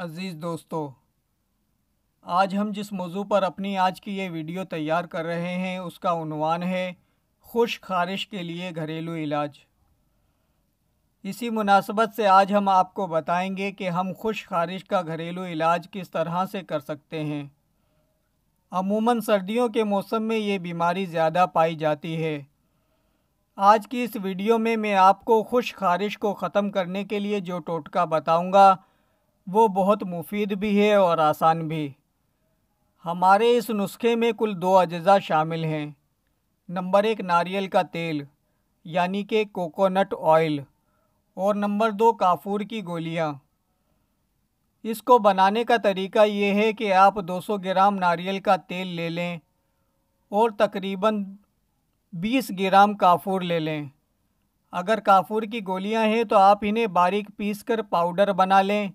अज़ीज़ दोस्तों आज हम जिस मौजू पर अपनी आज की ये वीडियो तैयार कर रहे हैं उसका उनवान है खुश खारिश के लिए घरेलू इलाज इसी मुनासबत से आज हम आपको बताएंगे कि हम खुश खारिश का घरेलू इलाज किस तरह से कर सकते हैं अमूमन सर्दियों के मौसम में ये बीमारी ज़्यादा पाई जाती है आज की इस वीडियो में मैं आपको खुश खारिश को ख़त्म करने के लिए जो टोटका बताऊंगा वो बहुत मुफीद भी है और आसान भी हमारे इस नुस्खे में कुल दो अज्जा शामिल हैं नंबर एक नारियल का तेल यानी कि कोकोनट ऑयल और नंबर दो काफूर की गोलियां इसको बनाने का तरीका ये है कि आप 200 ग्राम नारियल का तेल ले लें और तकरीबन 20 ग्राम काफूर ले लें अगर काफूर की गोलियां हैं तो आप इन्हें बारीक पीस कर पाउडर बना लें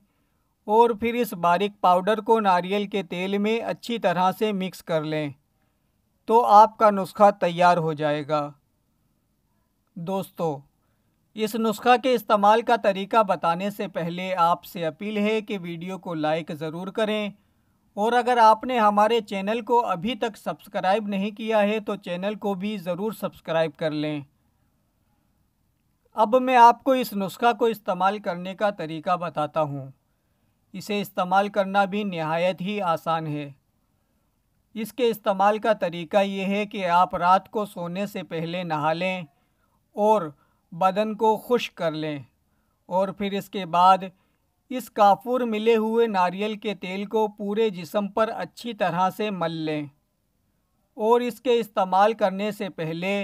और फिर इस बारीक पाउडर को नारियल के तेल में अच्छी तरह से मिक्स कर लें तो आपका नुस्खा तैयार हो जाएगा दोस्तों इस नुस्खा के इस्तेमाल का तरीका बताने से पहले आपसे अपील है कि वीडियो को लाइक ज़रूर करें और अगर आपने हमारे चैनल को अभी तक सब्सक्राइब नहीं किया है तो चैनल को भी ज़रूर सब्सक्राइब कर लें अब मैं आपको इस नुस्खा को इस्तेमाल करने का तरीका बताता हूँ इसे इस्तेमाल करना भी नहायत ही आसान है इसके इस्तेमाल का तरीका ये है कि आप रात को सोने से पहले नहा लें और बदन को खुश कर लें और फिर इसके बाद इस काफूर मिले हुए नारियल के तेल को पूरे जिसम पर अच्छी तरह से मल लें और इसके इस्तेमाल करने से पहले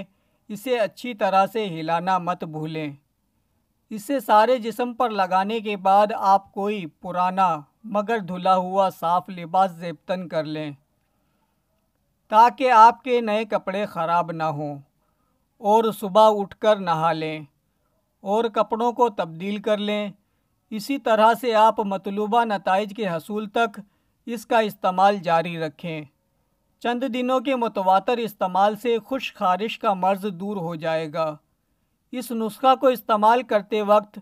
इसे अच्छी तरह से हिलाना मत भूलें इसे सारे जिसम पर लगाने के बाद आप कोई पुराना मगर धुला हुआ साफ़ लिबास जेबतन कर लें ताकि आपके नए कपड़े ख़राब ना हों और सुबह उठकर नहा लें और कपड़ों को तब्दील कर लें इसी तरह से आप मतलूबा नतज के हसूल तक इसका इस्तेमाल जारी रखें चंद दिनों के मतवातर इस्तेमाल से खुश खारिश का मर्ज़ दूर हो जाएगा इस नुस्खा को इस्तेमाल करते वक्त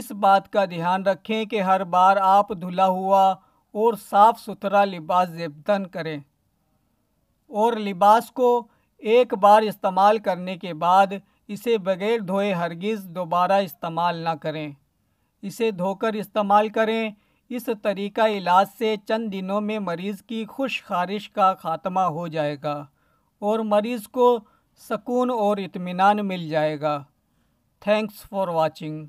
इस बात का ध्यान रखें कि हर बार आप धुला हुआ और साफ़ सुथरा लिबास जेबतन करें और लिबास को एक बार इस्तेमाल करने के बाद इसे बगैर धोए हरगिज़ दोबारा इस्तेमाल ना करें इसे धोकर इस्तेमाल करें इस तरीका इलाज से चंद दिनों में मरीज़ की खुश खारिश का ख़ात्मा हो जाएगा और मरीज़ को सकून और इत्मीनान मिल जाएगा थैंक्स फॉर वाचिंग